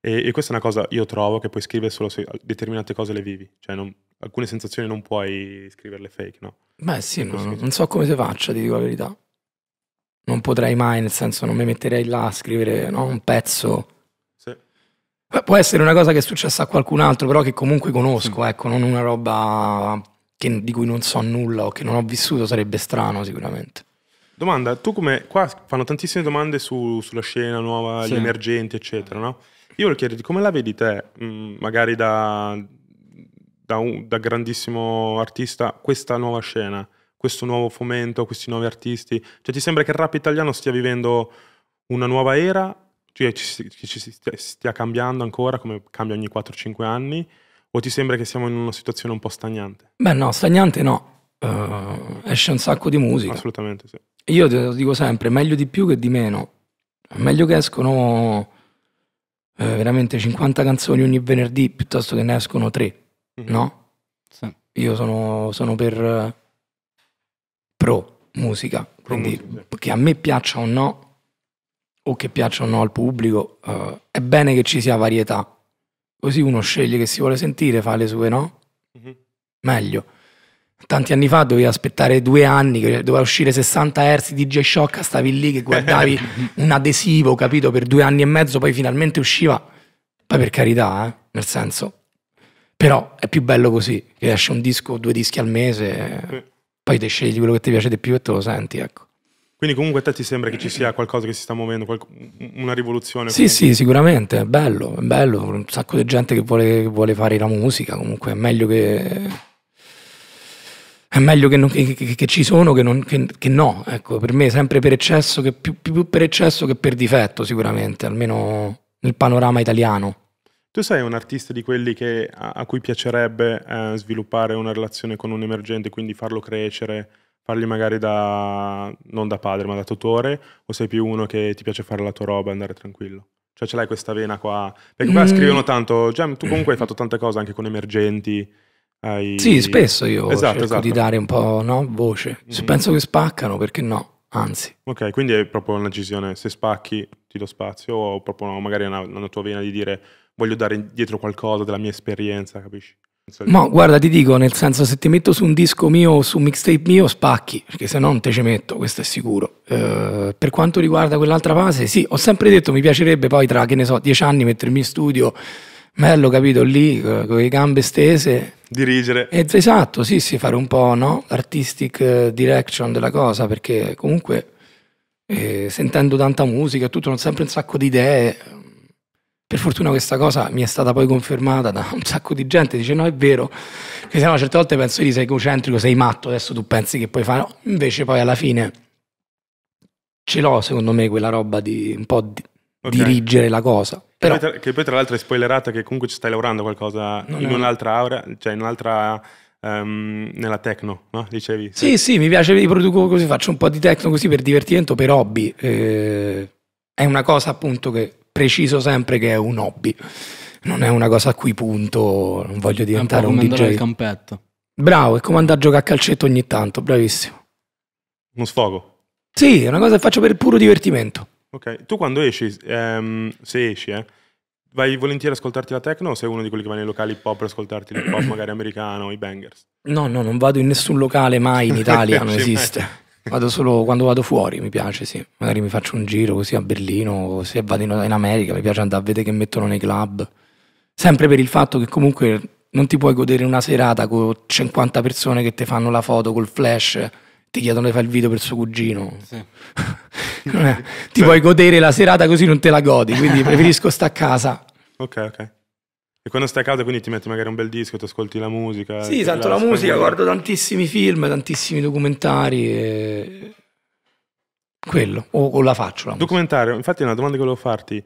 E, e questa è una cosa, io trovo, che puoi scrivere solo se determinate cose le vivi. Cioè non, alcune sensazioni non puoi scriverle fake, no? Beh, sì, non, non so come si faccia, ti dico la verità. Non potrei mai, nel senso, non mi metterei là a scrivere no, un pezzo. Sì. Beh, può essere una cosa che è successa a qualcun altro, però che comunque conosco, sì. ecco, non una roba che, di cui non so nulla o che non ho vissuto, sarebbe strano sicuramente. Domanda, tu come... Qua fanno tantissime domande su, sulla scena nuova, sì. gli emergenti, eccetera, no? Io voglio chiederti come la vedi te, mm, magari da, da, un, da grandissimo artista questa nuova scena, questo nuovo fomento, questi nuovi artisti? Cioè ti sembra che il rap italiano stia vivendo una nuova era, cioè ci, ci, ci stia cambiando ancora come cambia ogni 4-5 anni? O ti sembra che siamo in una situazione un po' stagnante? Beh no, stagnante no, Uh, esce un sacco di musica. Assolutamente sì. Io te lo dico sempre, meglio di più che di meno. meglio che escono eh, veramente 50 canzoni ogni venerdì piuttosto che ne escono 3 no? Mhm. Sì. Io sono, sono, per eh, pro musica, quindi musica, che a me piaccia o no, o che piaccia o no al pubblico, uh, è bene che ci sia varietà. Così uno sceglie che si vuole sentire, fa le sue no, mm-hmm. meglio. Tanti anni fa dovevi aspettare due anni, doveva uscire 60 Hz di G-Shock, stavi lì che guardavi un adesivo, capito, per due anni e mezzo, poi finalmente usciva. Poi per carità, eh, nel senso, però è più bello così, che esce un disco, o due dischi al mese, mm. poi te scegli quello che ti piace di più e te lo senti, ecco. Quindi comunque a te ti sembra che ci sia qualcosa che si sta muovendo, una rivoluzione? Sì, comunque. sì, sicuramente, è bello, è bello, un sacco di gente che vuole, che vuole fare la musica, comunque è meglio che... È meglio che, non, che, che ci sono che, non, no, ecco, per me sempre per eccesso, più, più per eccesso che per difetto sicuramente, almeno nel panorama italiano. Tu sei un artista di quelli che, a, a cui piacerebbe eh, sviluppare una relazione con un emergente, quindi farlo crescere, fargli magari da, non da padre ma da tutore, o sei più uno che ti piace fare la tua roba e andare tranquillo? Cioè ce l'hai questa vena qua? Perché qua mm. scrivono tanto, Gem, tu comunque hai fatto tante cose anche con emergenti, ai... Sì, spesso io esatto, cerco esatto. di dare un po' no, voce. Se mm. penso che spaccano, perché no? Anzi. Ok, quindi è proprio una decisione, se spacchi ti do spazio o proprio no, magari è una, una, tua vena di dire voglio dare dietro qualcosa della mia esperienza, capisci? Ma guarda, ti dico, nel senso, se ti metto su un disco mio o su un mixtape mio, spacchi, perché se no non te ci metto, questo è sicuro. Eh, per quanto riguarda quell'altra fase, sì, ho sempre detto, mi piacerebbe poi tra, che ne so, dieci anni mettermi in studio, bello, capito, lì, con le gambe stese. Dirigere. Eh, esatto, sì, sì, fare un po', no? Artistic eh, direction della cosa, perché comunque, eh, sentendo tanta musica, tutto, non sempre un sacco di idee, per fortuna questa cosa mi è stata poi confermata da un sacco di gente, dice no è vero, che se no certe volte penso di sei egocentrico, sei matto, adesso tu pensi che puoi fare, no. invece poi alla fine ce l'ho secondo me quella roba di un po' di, okay. dirigere la cosa. Però, che, poi tra, che poi tra l'altro è spoilerata che comunque ci stai lavorando qualcosa in un'altra aura, cioè in un'altra... Um, nella techno, no? Dicevi? Sì, sì, mi piace, mi produco così, faccio un po' di techno così per divertimento, per hobby. Eh, è una cosa appunto che preciso sempre che è un hobby, non è una cosa a cui punto, non voglio diventare un, un DJ. Al campetto. Bravo, è come andare a giocare a calcetto ogni tanto, bravissimo. Uno sfogo. Sì, è una cosa che faccio per puro divertimento. Ok, tu quando esci, ehm, se esci, eh, vai volentieri ad ascoltarti la techno o sei uno di quelli che va nei locali pop per ascoltarti l'hip hop magari americano, i bangers? No, no, non vado in nessun locale mai in Italia, non esiste. Eh. Vado solo quando vado fuori, mi piace, sì. Magari mi faccio un giro così a Berlino, se vado in, America, mi piace andare a vedere che mettono nei club. Sempre per il fatto che comunque non ti puoi godere una serata con 50 persone che ti fanno la foto col flash, ti chiedono di fare il video per suo cugino. Sì. ti puoi godere la serata così non te la godi, quindi preferisco stare a casa. Ok, ok quando stai a casa quindi ti metti magari un bel disco, ti ascolti la musica. Sì, tanto esatto, la, la musica, guardo tantissimi film, tantissimi documentari. E... Quello, o, o, la faccio. La Documentario, infatti è una domanda che volevo farti.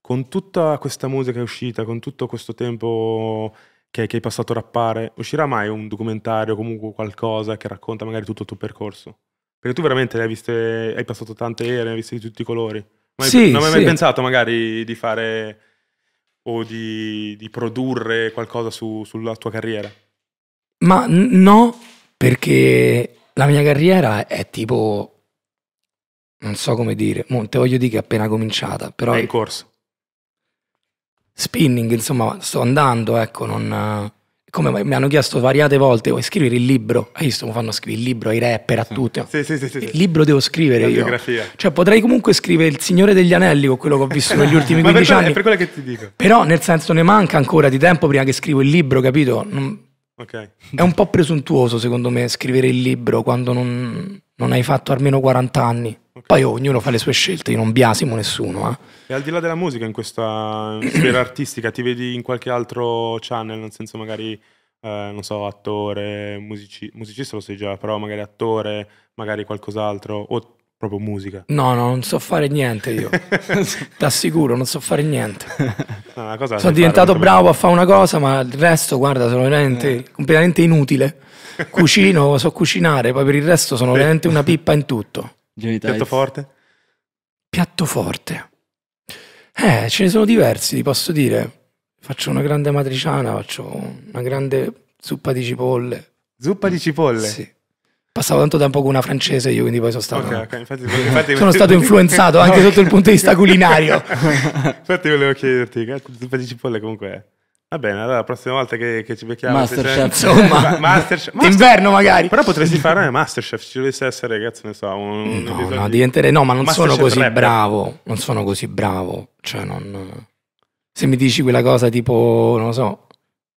Con tutta questa musica uscita, con tutto questo tempo che, che hai passato a rappare, uscirà mai un documentario, comunque qualcosa che racconta magari tutto il tuo percorso? Perché tu veramente hai, viste, hai passato tante ere, hai viste di tutti i colori. Ma sì, non avevi sì. mai pensato magari di fare o di, di produrre qualcosa su, sulla tua carriera? Ma n- no, perché la mia carriera è tipo, non so come dire, mo, te voglio dire che è appena cominciata, però... È in corso. Spinning, insomma, sto andando, ecco, non come mi hanno chiesto variate volte, vuoi scrivere il libro? Hai visto come fanno a scrivere il libro ai rapper, a mm. tutti? Sì, sì, sì, sì, Il libro devo scrivere La io. Biografia. Cioè potrei comunque scrivere Il Signore degli Anelli con quello che ho visto negli ultimi 15 anni. Ma per quello che ti dico. Però nel senso ne manca ancora di tempo prima che scrivo il libro, capito? Non... Okay. È un po' presuntuoso secondo me scrivere il libro quando non, non hai fatto almeno 40 anni. Poi ognuno fa le sue scelte, io non biasimo nessuno. Eh. E al di là della musica, in questa sfera artistica, ti vedi in qualche altro channel, nel senso magari, eh, non so, attore, musici- musicista lo sei già, però magari attore, magari qualcos'altro, o proprio musica? No, no, non so fare niente io, t'assicuro, non so fare niente. No, Sono diventato bravo a fare una cosa, ma il resto, guarda, sono veramente eh. completamente inutile. Cucino, so cucinare, poi per il resto sono veramente una pippa in tutto. Johnny Piatto forte? Piatto forte. Eh, ce ne sono diversi, ti posso dire. Faccio una grande matriciana, faccio una grande zuppa di cipolle. Zuppa di cipolle? Sì. Passavo tanto tempo con una francese io, quindi poi sono stato... Okay, okay. Infatti, infatti... sono stato influenzato anche okay. sotto il punto di vista culinario. infatti volevo chiederti, eh, zuppa di cipolle comunque è... Va bene, allora la prossima volta che, che ci becchiamo... Masterchef, sei... insomma. Masterchef. D'inverno magari. Però potresti fare eh, Masterchef, ci dovesse essere, ragazzi, ne so, un, no, un no, diventerei... No, ma non sono così rapper. bravo, non sono così bravo. Cioè, non... Se mi dici quella cosa tipo, non lo so,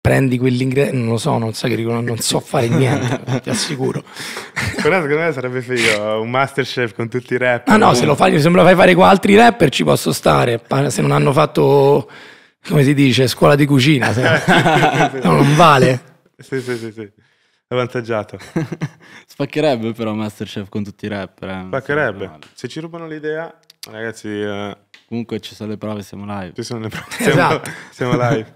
prendi quell'ingrediente, non lo so, non so, che ricordo, non so fare niente, ti assicuro. Però secondo me sarebbe figo un masterchef con tutti i rapper. Ah no, se lo, fai, se me lo fai fare con altri rapper ci posso stare, se non hanno fatto come si dice, scuola di cucina, se non vale. Sì, sì, sì, sì. Avvantaggiato. Spaccherebbe però Masterchef con tutti i rapper. Eh. Spaccherebbe. Se ci rubano l'idea, ragazzi... Eh... Comunque ci sono le prove, siamo live. Ci sono le prove, siamo, esatto. siamo live.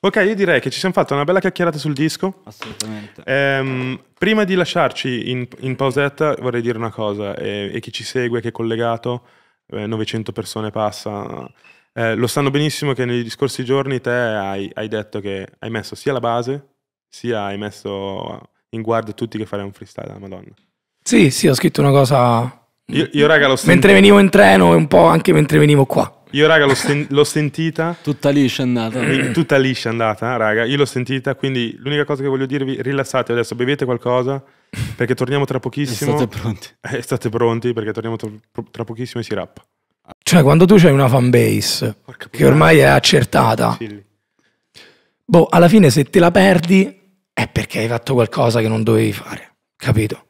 Ok, io direi che ci siamo fatti una bella chiacchierata sul disco. Assolutamente. Ehm, prima di lasciarci in, in, pausetta vorrei dire una cosa, e, eh, e chi ci segue, che è collegato, eh, 900 persone passa, eh, lo sanno benissimo che negli scorsi giorni te hai, hai, detto che hai messo sia la base, sia hai messo in guardia tutti che farei un freestyle alla Madonna. Sì, sì, ho scritto una cosa. Io, io raga, l'ho sentita. Mentre venivo in treno e un po' anche mentre venivo qua. Io, raga, l'ho, sen- l'ho sentita. Tutta liscia è andata. Tutta liscia è andata, raga. Io l'ho sentita, quindi l'unica cosa che voglio dirvi, rilassate adesso, bevete qualcosa, perché torniamo tra pochissimo. E state pronti. eh, state pronti, perché torniamo tra, tra pochissimo e si rappa. Cioè, quando tu hai una fan base Porca che ormai è accertata, Filli. boh, alla fine se te la perdi è perché hai fatto qualcosa che non dovevi fare, capito?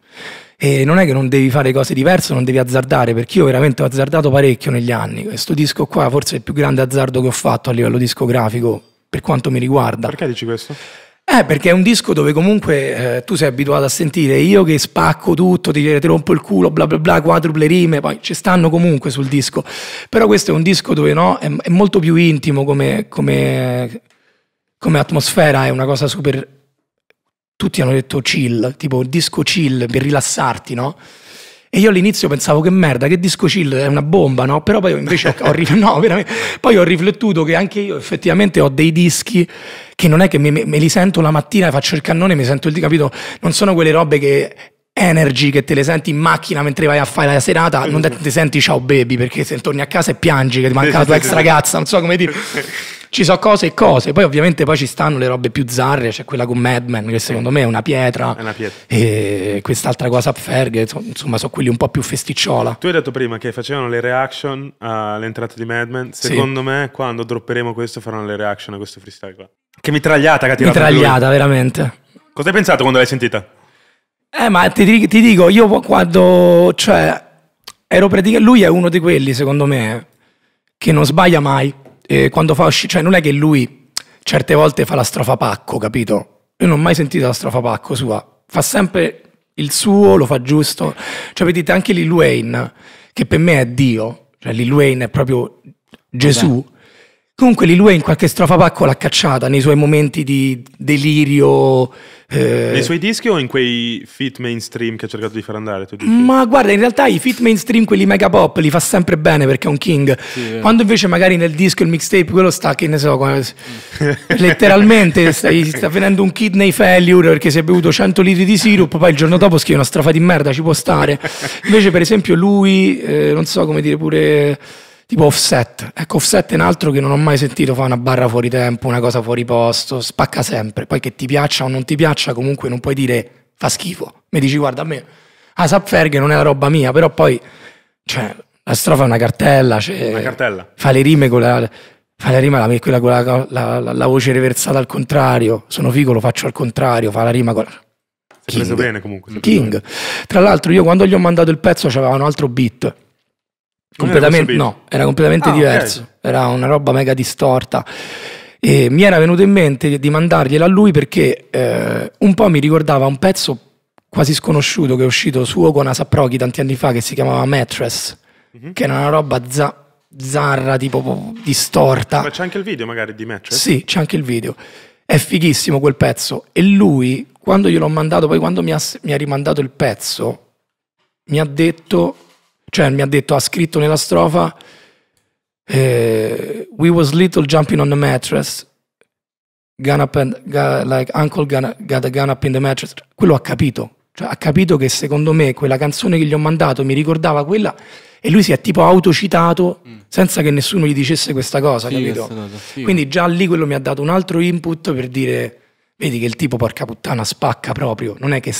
E non è che non devi fare cose diverse, non devi azzardare, perché io veramente ho azzardato parecchio negli anni. Questo disco qua forse è il più grande azzardo che ho fatto a livello discografico, per quanto mi riguarda. Perché dici questo? Eh, perché è un disco dove comunque eh, tu sei abituato a sentire io che spacco tutto, ti, ti, rompo il culo, bla bla bla, quadruple rime, poi ci stanno comunque sul disco. Però questo è un disco dove no, è, è molto più intimo come, come, come atmosfera, è una cosa super... Tutti hanno detto chill, tipo disco chill per rilassarti, no? E io all'inizio pensavo che merda, che disco chill è una bomba, no? Però poi invece ho, ho, no, poi ho riflettuto che anche io effettivamente ho dei dischi che non è che me, me, me li sento la mattina, faccio il cannone, mi sento il capito? Non sono quelle robe che energy che te le senti in macchina mentre vai a fare la serata, non ti senti ciao baby perché se torni a casa e piangi che ti manca la tua ex ragazza, non so come dire. Ci sono cose e cose, poi ovviamente poi ci stanno le robe più zarre, c'è quella con Mad Men che secondo me è una pietra, è una pietra. e quest'altra cosa a Ferg, insomma sono quelli un po' più festicciola. Tu hai detto prima che facevano le reaction eh, all'entrata di Mad Men, secondo sì. me quando dropperemo questo faranno le reaction a questo freestyle qua. Che mitragliata che ha tirato Mitragliata, veramente. Cosa hai pensato quando l'hai sentita? Eh, ma ti, ti dico, io quando, cioè, ero praticamente, lui è uno di quelli, secondo me, che non sbaglia mai. E quando fa uscire, cioè, non è che lui certe volte fa la strofa pacco, capito? Io non ho mai sentito la strofa pacco sua. Fa sempre il suo, lo fa giusto. Cioè, vedete, anche Lil Wayne, che per me è Dio, cioè Lil Wayne è proprio Gesù. Comunque Lilue in qualche strofa pacco l'ha cacciata nei suoi momenti di delirio. Eh... Nei suoi dischi o in quei fit mainstream che ha cercato di far andare? Ma guarda, in realtà i fit mainstream, quelli mega pop, li fa sempre bene perché è un king. Sì, Quando invece magari nel disco il mixtape quello sta, che ne so, letteralmente stai, sta venendo un kidney failure perché si è bevuto 100 litri di sirup, poi il giorno dopo scrive una strofa di merda, ci può stare. Invece per esempio lui, eh, non so come dire pure tipo offset. Ecco, offset è un altro che non ho mai sentito fa una barra fuori tempo, una cosa fuori posto, spacca sempre. Poi che ti piaccia o non ti piaccia, comunque non puoi dire fa schifo. Mi dici guarda a me, a Ferg non è la roba mia, però poi cioè, la strofa è una cartella, cioè, una cartella. fa le rime con la... Fa la rima quella, quella, la, la, la voce reversata al contrario, sono figo, lo faccio al contrario, fa la rima con la... King. preso bene comunque. King. Bene. Tra l'altro, io quando gli ho mandato il pezzo c'aveva un altro beat. Completamente, no, era completamente ah, diverso, okay. era una roba mega distorta. E mi era venuto in mente di mandargliela a lui perché eh, un po' mi ricordava un pezzo quasi sconosciuto che è uscito suo con Asaprochi tanti anni fa che si chiamava Mattress, mm-hmm. che era una roba za- zarra, tipo distorta. Ma c'è anche il video magari di Mattress? Sì, c'è anche il video. È fighissimo quel pezzo. E lui, quando gliel'ho mandato, poi quando mi ha, mi ha rimandato il pezzo, mi ha detto cioè mi ha detto, ha scritto nella strofa eh, We was little jumping on the mattress gun up and, got, like uncle gun, got a gun up in the mattress quello ha capito cioè, ha capito che secondo me quella canzone che gli ho mandato mi ricordava quella e lui si è tipo autocitato mm. senza che nessuno gli dicesse questa cosa, sì, capito? Quindi già lì quello mi ha dato un altro input per dire vedi che il tipo porca puttana spacca proprio, non è che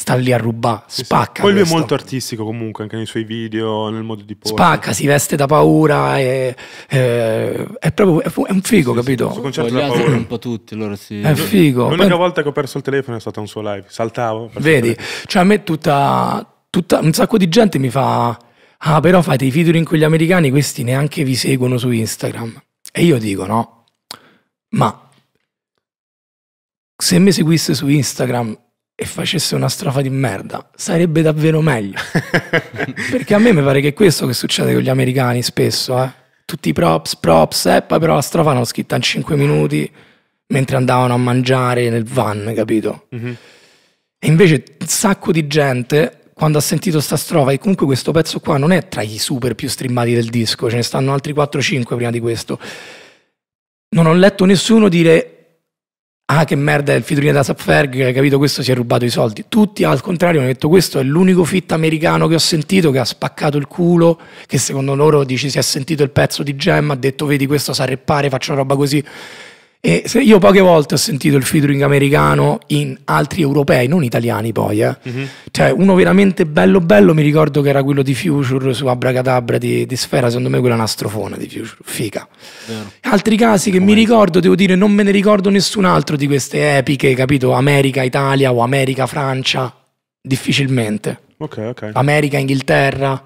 sta lì a rubare, spacca. Sì. Poi lui è molto artistico comunque, anche nei suoi video, nel modo di porre. Spacca, si veste da paura, è, è, è proprio è un figo, sì, capito? Sì, sì, gli altri un po' tutti, loro si... È figo. L'unica Poi... volta che ho perso il telefono è stata un suo live, saltavo. Vedi, cioè a me tutta, tutta, un sacco di gente mi fa... Ah, però fate i featuring con gli americani, questi neanche vi seguono su Instagram. E io dico, no, ma se mi seguisse su Instagram e facesse una strofa di merda, sarebbe davvero meglio. Perché a me mi pare che è questo che succede con gli americani spesso, eh? Tutti props, props, e eh? poi però la strofa l'hanno scritta in 5 minuti mentre andavano a mangiare nel van, capito? Mm -hmm. E invece un sacco di gente quando ha sentito sta strofa, e comunque questo pezzo qua non è tra i super più streamati del disco, ce ne stanno altri 4-5 prima di questo. Non ho letto nessuno dire ah che merda è il fiturino da Sapferg, capito questo si è rubato i soldi. Tutti al contrario hanno detto questo è l'unico fit americano che ho sentito che ha spaccato il culo, che secondo loro dici si è sentito il pezzo di Gemma, ha detto vedi questo sa reppare, faccio roba così. E io poche volte ho sentito il featuring americano in altri europei, non italiani poi, eh. mm -hmm. cioè uno veramente bello bello mi ricordo che era quello di Future su Abracadabra di, di Sfera, secondo me quella è una di Future, figa. Vero. Altri casi che Come mi ricordo, devo dire, non me ne ricordo nessun altro di queste epiche, capito? America, Italia o America, Francia, difficilmente. Ok, ok. America, Inghilterra,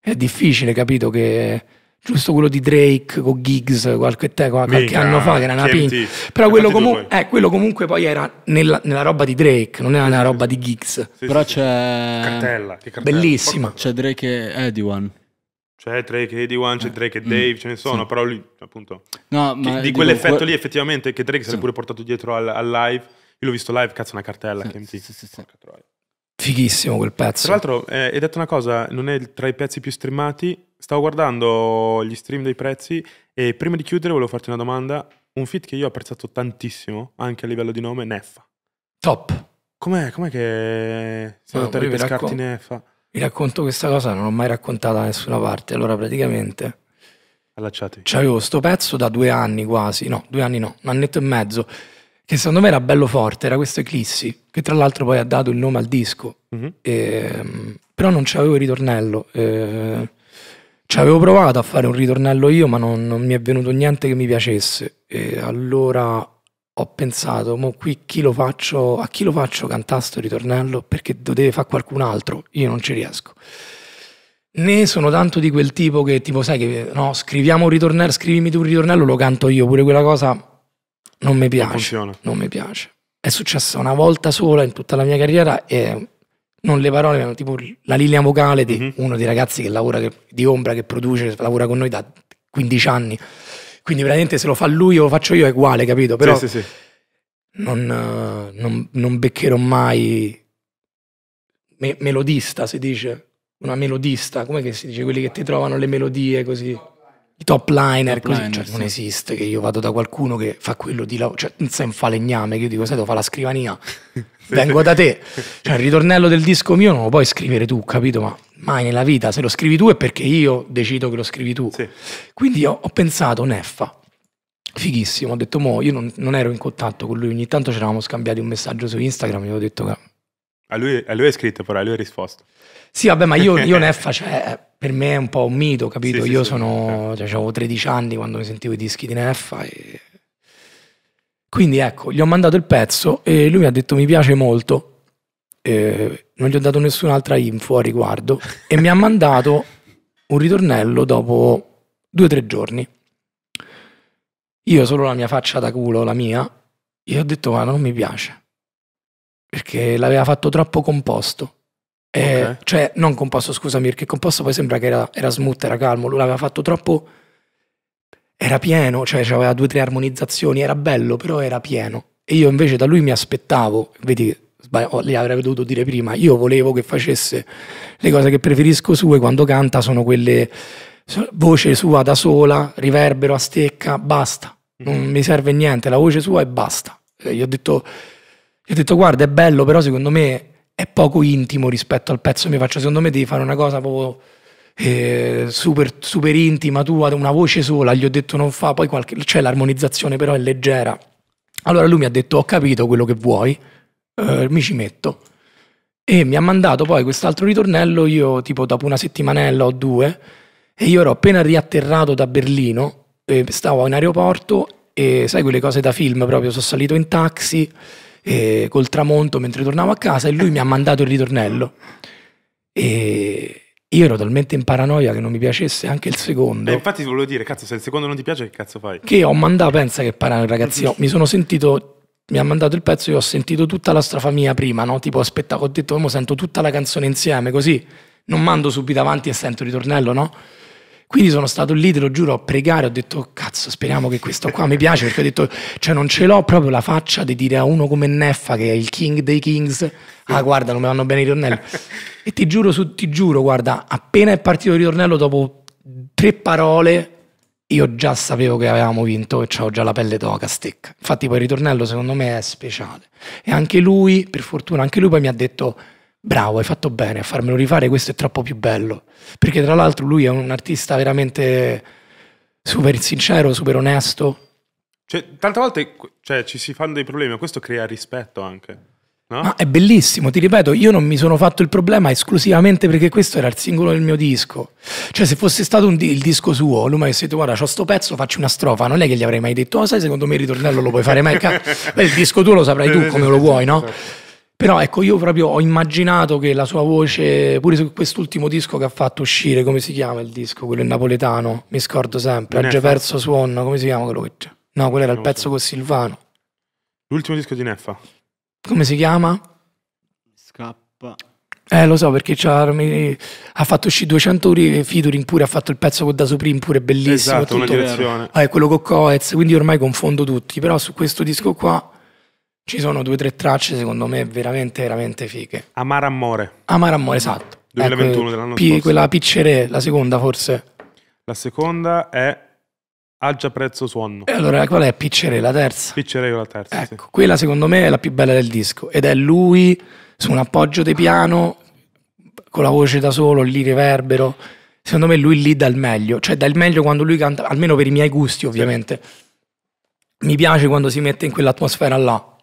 è difficile, capito che giusto quello di Drake con Giggs qualche, te, qualche Mica, anno fa che era una pinta però quello, comu- eh, quello, comunque poi era nella, nella, roba di Drake non era nella roba di Giggs sì, però sì, c'è cartella, cartella. bellissima c'è Drake e Eddie One c'è Drake e Eddie One, c'è eh. Drake e mm. Dave, mm, ce ne sono, sì. però lì appunto no, ma di quell'effetto dico, lì effettivamente che Drake si è pure portato dietro al, al, live, io l'ho visto live, cazzo una cartella, fighissimo quel pezzo. Tra l'altro eh, hai detto una cosa, non è tra i pezzi più streamati, Stavo guardando gli stream dei prezzi e prima di chiudere volevo farti una domanda. Un fit che io ho apprezzato tantissimo, anche a livello di nome, Neffa. Top. Com'è, com'è che sei andato no, a ripescarti Neffa? Vi racconto questa cosa, non l'ho mai raccontata da nessuna parte. Allora praticamente... Allacciatevi. C'avevo questo pezzo da due anni quasi, no, due anni no, un annetto e mezzo, che secondo me era bello forte, era questo Eclissi, che tra l'altro poi ha dato il nome al disco. Mm-hmm. Ehm, e, però non c'avevo il ritornello. E, eh, ci avevo provato a fare un ritornello io, ma non, non mi è venuto niente che mi piacesse. E allora ho pensato, mo qui chi lo faccio, a chi lo faccio cantare sto ritornello? Perché lo deve fare qualcun altro, io non ci riesco. Ne sono tanto di quel tipo che, tipo, sai che, no, scriviamo un ritornello, scrivimi tu un ritornello, lo canto io, pure quella cosa non mi piace. Non, non mi piace. È successa una volta sola in tutta la mia carriera e non le parole, ma tipo la linea vocale di mm-hmm. uno dei ragazzi che lavora che, di Ombra, che produce, lavora con noi da 15 anni. Quindi veramente se lo fa lui o lo faccio io è uguale, capito? Però sì, sì, sì. Non, non, non, beccherò mai me, melodista, si dice. Una melodista, come si dice? Quelli che ti trovano le melodie così i top liner, top così, cioè, liner, cioè, sì. non esiste che io vado da qualcuno che fa quello di lavoro, cioè non sei un falegname che io dico, sai, devo fare la scrivania, vengo da te, cioè il ritornello del disco mio non lo puoi scrivere tu, capito? Ma mai nella vita, se lo scrivi tu è perché io decido che lo scrivi tu. Sì. Quindi ho, ho, pensato, Neffa, fighissimo, ho detto, mo, io non, non, ero in contatto con lui, ogni tanto ci eravamo scambiati un messaggio su Instagram, gli ho detto, a lui, a lui, è scritto, però a lui ha risposto. Sì, vabbè, ma io, io Neffa, cioè, per me è un po' un mito, capito? Sì, io sì, sono, sì. Eh. Cioè, avevo 13 anni quando mi sentivo i dischi di Neffa. E... Quindi ecco, gli ho mandato il pezzo e lui mi ha detto mi piace molto. Eh, non gli ho dato nessun'altra info a riguardo e mi ha mandato un ritornello dopo due o tre giorni. Io solo la mia faccia da culo, la mia, gli ho detto ma non mi piace perché l'aveva fatto troppo composto. E, eh, okay. Cioè, non composto, scusami, perché composto poi sembra che era, era smooth, era calmo, lui l'aveva fatto troppo... Era pieno, cioè, cioè aveva due o tre armonizzazioni, era bello, però era pieno. E io invece da lui mi aspettavo, vedi, le oh, avrei dovuto dire prima, io volevo che facesse le cose che preferisco sue quando canta, sono quelle voce sua da sola, riverbero a stecca, basta, non mhm. mi serve niente, la voce sua e basta. Cioè, gli ho detto gli ho detto guarda è bello però secondo me è poco intimo rispetto al pezzo che mi faccio, secondo me devi fare una cosa proprio eh, super, super intima tua, una voce sola, gli ho detto non fa, poi qualche, c'è cioè l'armonizzazione però è leggera. Allora lui mi ha detto ho capito quello che vuoi, eh, mi ci metto. E mi ha mandato poi quest'altro ritornello, io tipo dopo una settimanella o due, e io ero appena riatterrato da Berlino, stavo in aeroporto e sai quelle cose da film proprio, sono salito in taxi eh, col tramonto mentre tornavo a casa e lui mi ha mandato il ritornello. E io ero talmente in paranoia che non mi piacesse anche il secondo. E infatti ti volevo dire, cazzo, se il secondo non ti piace, che cazzo fai? Che ho mandato, pensa che parano, ragazzi, no, mi sono sentito mi ha mandato il pezzo, io ho sentito tutta la strofa mia prima, no? Tipo, aspetta, ho detto, ora sento tutta la canzone insieme, così non mando subito avanti e sento il ritornello, no? Quindi sono stato lì, te lo giuro, a pregare, ho detto cazzo speriamo che questo qua mi piace perché ho detto cioè non ce l'ho proprio la faccia di dire a uno come Neffa che è il king dei kings ah guarda non mi vanno bene i ritornelli e ti giuro, su, ti giuro guarda appena è partito il ritornello dopo tre parole io già sapevo che avevamo vinto e c'avevo già la pelle d'oca stecca. Infatti poi il ritornello secondo me è speciale. E anche lui, per fortuna, anche lui poi mi ha detto bravo, hai fatto bene a farmelo rifare, questo è troppo più bello. Perché tra l'altro lui è un artista veramente super sincero, super onesto. Cioè, tante volte cioè, ci si fanno dei problemi, ma questo crea rispetto anche. No? Ma è bellissimo, ti ripeto, io non mi sono fatto il problema esclusivamente perché questo era il singolo del mio disco. Cioè, se fosse stato un, il disco suo, lui mi avesse detto, guarda, ho sto pezzo, faccio una strofa, non è che gli avrei mai detto, oh, sai, secondo me il ritornello lo puoi fare mai. Beh, il disco tuo lo saprai tu come lo vuoi, no? Certo. Però ecco, io proprio ho immaginato che la sua voce, pure su quest'ultimo disco che ha fatto uscire, come si chiama il disco, quello napoletano, mi scordo sempre, ha già perso Suon, come si chiama quello che c'è? No, quello era il pezzo con Silvano. L'ultimo disco di Neffa. Come si chiama? Scappa. Eh, lo so perché ha fatto uscire 200 eh, featuring pure, ha fatto il pezzo con Da Supreme pure bellissimo. Esatto, tutto. una direzione. Ah, è quello con Coez, quindi ormai confondo tutti, però su questo disco qua ci sono due o tre tracce secondo me veramente, veramente fighe. Amara Amore. Amara Amore, esatto. 2021 ecco, dell'anno scorso. Quella Piccere, la seconda forse. La seconda è Algia Prezzo Suonno. E allora qual è Piccere, la terza? Piccere la terza, Ecco, sì. quella secondo me è la più bella del disco ed è lui su un appoggio di piano con la voce da solo, lì riverbero. Secondo me lui lì dà il meglio, cioè dà il meglio quando lui canta, almeno per i miei gusti ovviamente. Sì. Mi piace quando si mette in quell'atmosfera là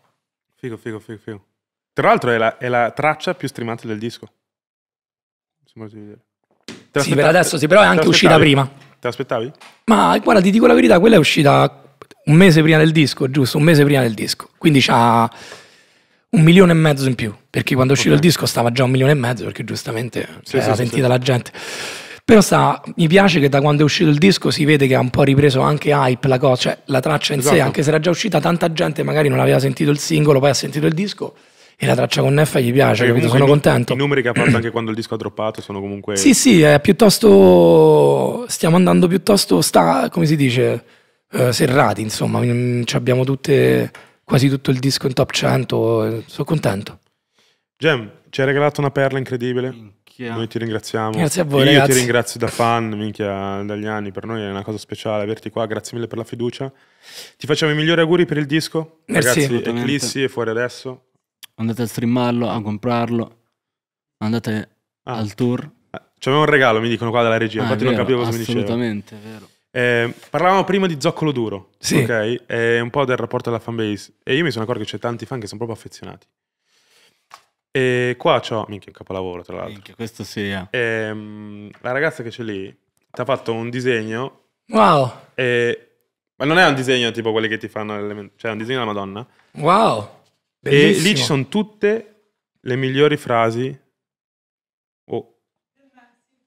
Figo, figo, figo, figo. Tra l'altro è la, è la traccia più streamata del disco. Sembra sì, per adesso sì, però è anche uscita prima. Te aspettavi? Ma guarda, ti dico la verità, quella è uscita un mese prima del disco, giusto? Un mese prima del disco. Quindi c'ha un milione e mezzo in più. Perché quando è uscito okay. il disco stava già un milione e mezzo, perché giustamente sì, l'era sì, sentita sì. la gente. Però sa, mi piace che da quando è uscito il disco si vede che ha un po' ripreso anche hype la cosa, cioè la traccia in esatto. sé, anche se era già uscita, tanta gente magari non aveva sentito il singolo, poi ha sentito il disco e la traccia con Neffa gli piace, cioè, sono i, contento. I numeri che ha fatto anche quando il disco ha droppato sono comunque... Sì, sì, è piuttosto... stiamo andando piuttosto, sta, come si dice, eh, serrati, insomma, mm, Ci abbiamo tutte, quasi tutto il disco in top 100, eh, sono contento. Gem, ci hai regalato una perla incredibile. Mm. Minchia. Noi ti ringraziamo. Grazie a voi. Io ragazzi. ti ringrazio da fan, minchia, dagli anni. Per noi è una cosa speciale averti qua. Grazie mille per la fiducia. Ti facciamo i migliori auguri per il disco. Merci. Ragazzi, Eclissi è fuori adesso. Andate a streamarlo, a comprarlo. Andate ah. al tour. Eh, c'aveva un regalo, mi dicono qua dalla regia. Ah, Infatti vero, non capivo cosa mi diceva. Assolutamente, vero. Eh, parlavamo prima di Zoccolo Duro, sì. ok? E un po' del rapporto alla fanbase. E io mi sono accorto che c'è tanti fan che sono proprio affezionati. E qua c'ho, minchia, un capolavoro tra l'altro. Minchia, questo sì. Eh. E, ehm, la ragazza che c'è lì ti ha fatto un disegno. Wow. E, ma non è un disegno tipo quelli che ti fanno, cioè è un disegno della Madonna. Wow. Bellissimo. E lì ci sono tutte le migliori frasi. Oh.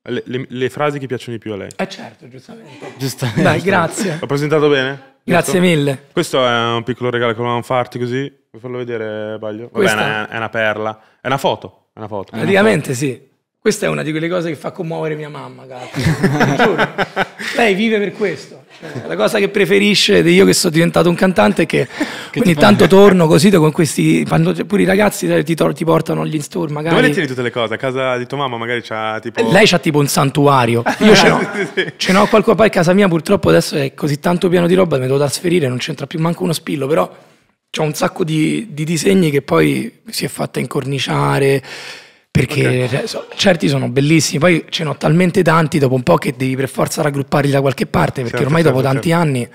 Le, le, le, frasi che piacciono di più a lei. Eh certo, giustamente. giustamente. Dai, grazie. Ho presentato bene? Grazie Detto? mille. Questo è un piccolo regalo che volevamo farti così. Puoi farlo vedere, Baglio? Vabbè, è una, è una, perla. È una foto. È una foto. Praticamente sì. Questa è una di quelle cose che fa commuovere mia mamma, Lei vive per questo. Cioè, la cosa che preferisce di io che sono diventato un cantante è che, che ogni tanto fai? torno così con questi. Cioè, pure i ragazzi ti, ti portano agli store, magari. Dove le tieni tutte le cose? A casa di tua mamma, magari c'ha tipo. Lei c'ha tipo un santuario. Io ce l'ho. Ce n'ho qualche parte a casa mia, purtroppo adesso è così tanto pieno di roba, mi devo trasferire, non c'entra più manco uno spillo, però. C'ho un sacco di, di disegni che poi si è fatta incorniciare perché okay. Cioè, certi sono bellissimi, poi ce n'ho talmente tanti dopo un po' che devi per forza raggrupparli da qualche parte, perché certo, ormai certo, dopo tanti certo. anni,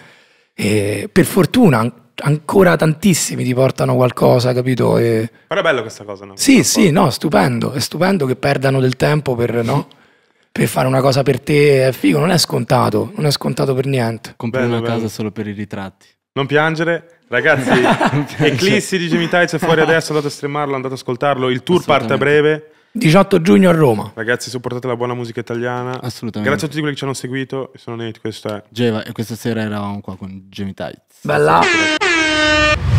eh, per fortuna, ancora tantissimi ti portano qualcosa, capito? E... Però è bello questa cosa, no? Sì, sì, no, stupendo, è stupendo che perdano del tempo per, no? Mhm. per fare una cosa per te, è figo, non è scontato, non è scontato per niente. Comprare una bello. casa solo per i ritratti. Non piangere, Ragazzi, cioè, Eclissi di Jimmy Tights è fuori adesso, andate a streamarlo, andate ad ascoltarlo. Il tour parte a breve. 18 giugno a Roma. Ragazzi, supportate la buona musica italiana. Assolutamente. Grazie a tutti quelli che ci hanno seguito. Sono Nate, questo è. Geva, e questa sera eravamo qua con Jimmy Tights. Bella!